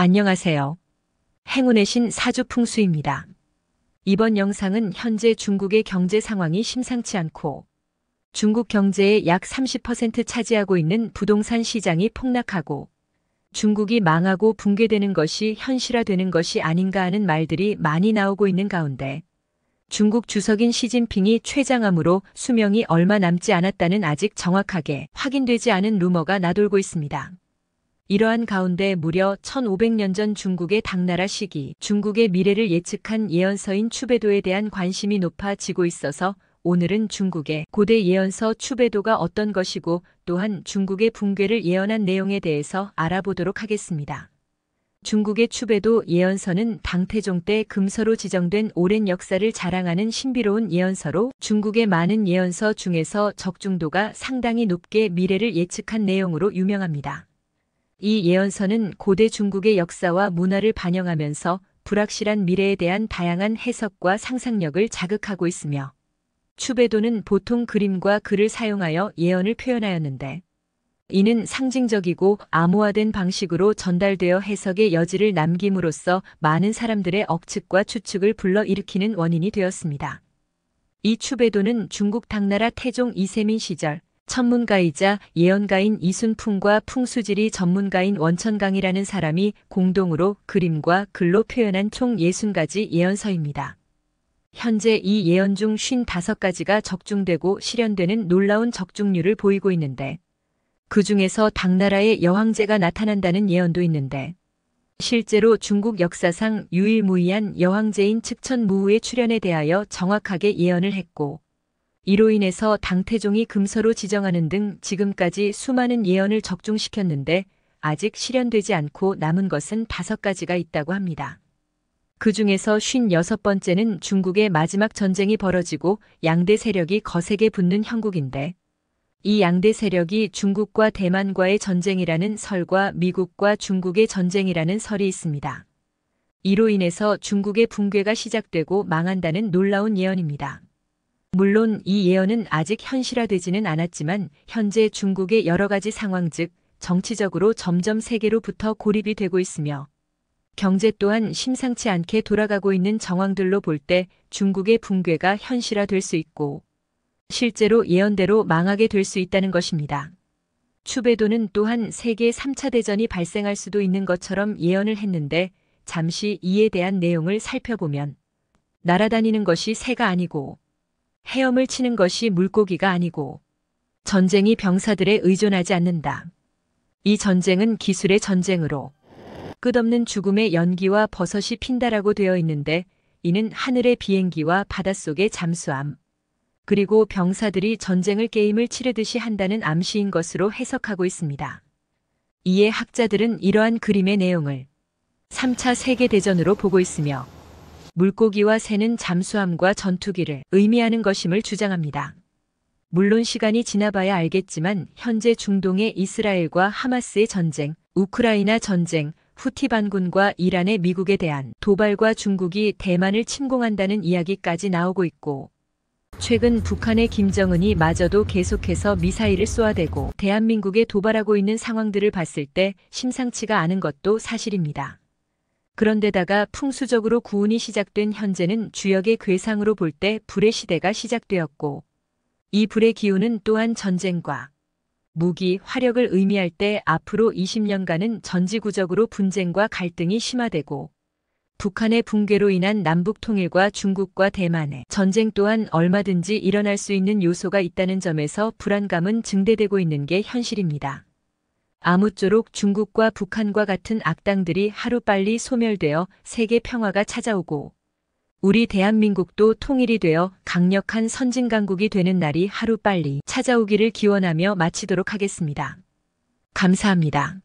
안녕하세요. 행운의 신 사주풍수입니다. 이번 영상은 현재 중국의 경제 상황이 심상치 않고 중국 경제의 약 30% 차지하고 있는 부동산 시장이 폭락하고 중국이 망하고 붕괴되는 것이 현실화되는 것이 아닌가 하는 말들이 많이 나오고 있는 가운데 중국 주석인 시진핑이 최장암으로 수명이 얼마 남지 않았다는 아직 정확하게 확인되지 않은 루머가 나돌고 있습니다. 이러한 가운데 무려 1500년 전 중국의 당나라 시기 중국의 미래를 예측한 예언서인 추배도에 대한 관심이 높아지고 있어서 오늘은 중국의 고대 예언서 추배도가 어떤 것이고 또한 중국의 붕괴를 예언한 내용에 대해서 알아보도록 하겠습니다. 중국의 추배도 예언서는 당태종 때 금서로 지정된 오랜 역사를 자랑하는 신비로운 예언서로 중국의 많은 예언서 중에서 적중도가 상당히 높게 미래를 예측한 내용으로 유명합니다. 이 예언서는 고대 중국의 역사와 문화를 반영하면서 불확실한 미래에 대한 다양한 해석과 상상력을 자극하고 있으며 추베도는 보통 그림과 글을 사용하여 예언을 표현하였는데 이는 상징적이고 암호화된 방식으로 전달되어 해석의 여지를 남김으로써 많은 사람들의 억측과 추측을 불러일으키는 원인이 되었습니다. 이 추베도는 중국 당나라 태종 이세민 시절 천문가이자 예언가인 이순풍과 풍수지리 전문가인 원천강이라는 사람이 공동으로 그림과 글로 표현한 총 60가지 예언서입니다. 현재 이 예언 중 55가지가 적중되고 실현되는 놀라운 적중률을 보이고 있는데 그 중에서 당나라의 여황제가 나타난다는 예언도 있는데 실제로 중국 역사상 유일무이한 여황제인 측천무우의 출현에 대하여 정확하게 예언을 했고 이로 인해서 당태종이 금서로 지정하는 등 지금까지 수많은 예언을 적중시켰는데 아직 실현되지 않고 남은 것은 다섯 가지가 있다고 합니다. 그 중에서 56번째는 중국의 마지막 전쟁이 벌어지고 양대 세력이 거세게 붙는 형국인데 이 양대 세력이 중국과 대만과의 전쟁이라는 설과 미국과 중국의 전쟁이라는 설이 있습니다. 이로 인해서 중국의 붕괴가 시작되고 망한다는 놀라운 예언입니다. 물론 이 예언은 아직 현실화되지는 않았지만 현재 중국의 여러 가지 상황 즉 정치적으로 점점 세계로부터 고립이 되고 있으며 경제 또한 심상치 않게 돌아가고 있는 정황들로 볼 때 중국의 붕괴가 현실화될 수 있고 실제로 예언대로 망하게 될 수 있다는 것입니다. 추베도는 또한 세계 3차 대전이 발생할 수도 있는 것처럼 예언을 했는데 잠시 이에 대한 내용을 살펴보면 날아다니는 것이 새가 아니고 헤엄을 치는 것이 물고기가 아니고 전쟁이 병사들에 의존하지 않는다. 이 전쟁은 기술의 전쟁으로 끝없는 죽음의 연기와 버섯이 핀다라고 되어 있는데 이는 하늘의 비행기와 바닷속의 잠수함 그리고 병사들이 전쟁을 게임을 치르듯이 한다는 암시인 것으로 해석하고 있습니다. 이에 학자들은 이러한 그림의 내용을 3차 세계대전으로 보고 있으며 물고기와 새는 잠수함과 전투기를 의미하는 것임을 주장합니다. 물론 시간이 지나봐야 알겠지만 현재 중동의 이스라엘과 하마스의 전쟁, 우크라이나 전쟁, 후티 반군과 이란의 미국에 대한 도발과 중국이 대만을 침공한다는 이야기까지 나오고 있고 최근 북한의 김정은이 마저도 계속해서 미사일을 쏘아대고 대한민국에 도발하고 있는 상황들을 봤을 때 심상치가 않은 것도 사실입니다. 그런데다가 풍수적으로 구운이 시작된 현재는 주역의 괴상으로 볼 때 불의 시대가 시작되었고 이 불의 기운은 또한 전쟁과 무기, 화력을 의미할 때 앞으로 20년간은 전지구적으로 분쟁과 갈등이 심화되고 북한의 붕괴로 인한 남북 통일과 중국과 대만의 전쟁 또한 얼마든지 일어날 수 있는 요소가 있다는 점에서 불안감은 증대되고 있는 게 현실입니다. 아무쪼록 중국과 북한과 같은 악당들이 하루빨리 소멸되어 세계 평화가 찾아오고 우리 대한민국도 통일이 되어 강력한 선진강국이 되는 날이 하루빨리 찾아오기를 기원하며 마치도록 하겠습니다. 감사합니다.